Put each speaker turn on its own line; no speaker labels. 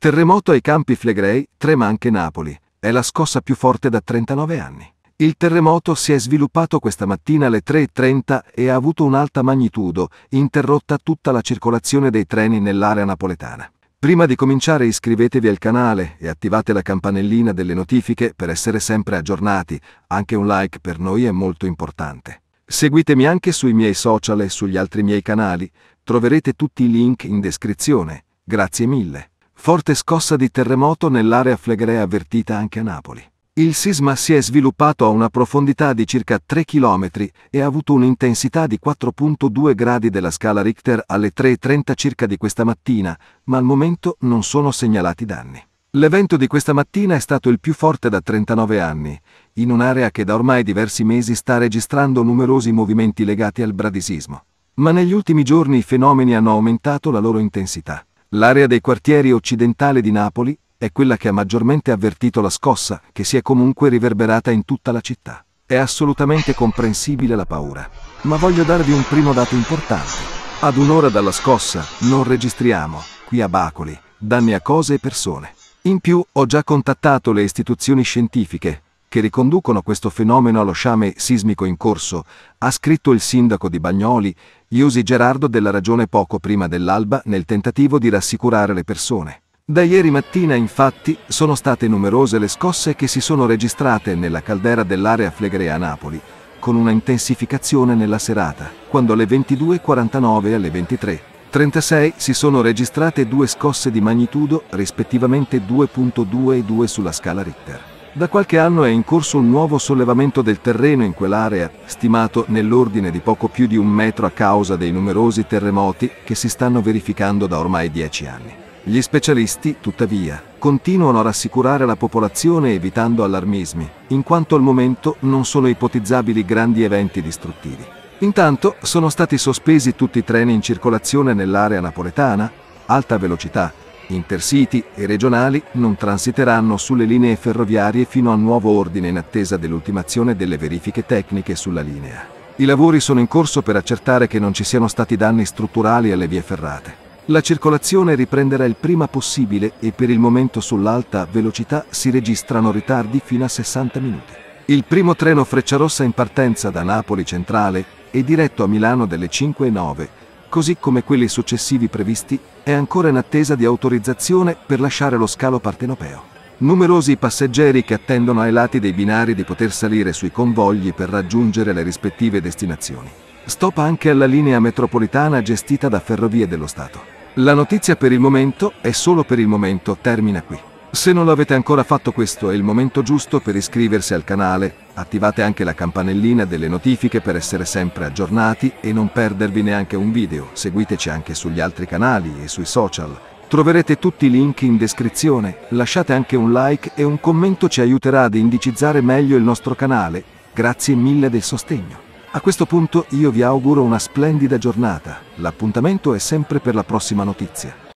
Terremoto ai Campi Flegrei, trema anche Napoli. È la scossa più forte da 39 anni. Il terremoto si è sviluppato questa mattina alle 3.30 e ha avuto un'alta magnitudo, interrotta tutta la circolazione dei treni nell'area napoletana. Prima di cominciare iscrivetevi al canale e attivate la campanellina delle notifiche per essere sempre aggiornati, anche un like per noi è molto importante. Seguitemi anche sui miei social e sugli altri miei canali, troverete tutti i link in descrizione. Grazie mille. Forte scossa di terremoto nell'area flegrea avvertita anche a Napoli. Il sisma si è sviluppato a una profondità di circa 3 km e ha avuto un'intensità di 4.2 gradi della scala Richter alle 3.30 circa di questa mattina, ma al momento non sono segnalati danni. L'evento di questa mattina è stato il più forte da 39 anni, in un'area che da ormai diversi mesi sta registrando numerosi movimenti legati al bradisismo. Ma negli ultimi giorni i fenomeni hanno aumentato la loro intensità. L'area dei quartieri occidentale di Napoli è quella che ha maggiormente avvertito la scossa, che si è comunque riverberata in tutta la città. È assolutamente comprensibile la paura. Ma voglio darvi un primo dato importante. Ad un'ora dalla scossa non registriamo, qui a Bacoli, danni a cose e persone. In più ho già contattato le istituzioni scientifiche che riconducono questo fenomeno allo sciame sismico in corso, ha scritto il sindaco di Bagnoli, Iusi Gerardo della Ragione poco prima dell'alba nel tentativo di rassicurare le persone. Da ieri mattina infatti sono state numerose le scosse che si sono registrate nella caldera dell'area flegrea a Napoli, con una intensificazione nella serata, quando alle 22.49 e alle 23.36 si sono registrate due scosse di magnitudo rispettivamente 2.2 e 2 sulla scala Richter. Da qualche anno è in corso un nuovo sollevamento del terreno in quell'area, stimato nell'ordine di poco più di un metro a causa dei numerosi terremoti che si stanno verificando da ormai dieci anni. Gli specialisti, tuttavia, continuano a rassicurare la popolazione evitando allarmismi, in quanto al momento non sono ipotizzabili grandi eventi distruttivi. Intanto sono stati sospesi tutti i treni in circolazione nell'area napoletana, alta velocità, Intercity e regionali non transiteranno sulle linee ferroviarie fino a nuovo ordine in attesa dell'ultimazione delle verifiche tecniche sulla linea. I lavori sono in corso per accertare che non ci siano stati danni strutturali alle vie ferrate. La circolazione riprenderà il prima possibile e per il momento sull'alta velocità si registrano ritardi fino a 60 minuti. Il primo treno Frecciarossa in partenza da Napoli Centrale è diretto a Milano delle 5.09 così come quelli successivi previsti, è ancora in attesa di autorizzazione per lasciare lo scalo partenopeo. Numerosi passeggeri che attendono ai lati dei binari di poter salire sui convogli per raggiungere le rispettive destinazioni. Stop anche alla linea metropolitana gestita da Ferrovie dello Stato. La notizia per il momento, e solo per il momento, termina qui. Se non l'avete ancora fatto questo è il momento giusto per iscriversi al canale, attivate anche la campanellina delle notifiche per essere sempre aggiornati e non perdervi neanche un video, seguiteci anche sugli altri canali e sui social. Troverete tutti i link in descrizione, lasciate anche un like e un commento ci aiuterà ad indicizzare meglio il nostro canale, grazie mille del sostegno. A questo punto io vi auguro una splendida giornata, l'appuntamento è sempre per la prossima notizia.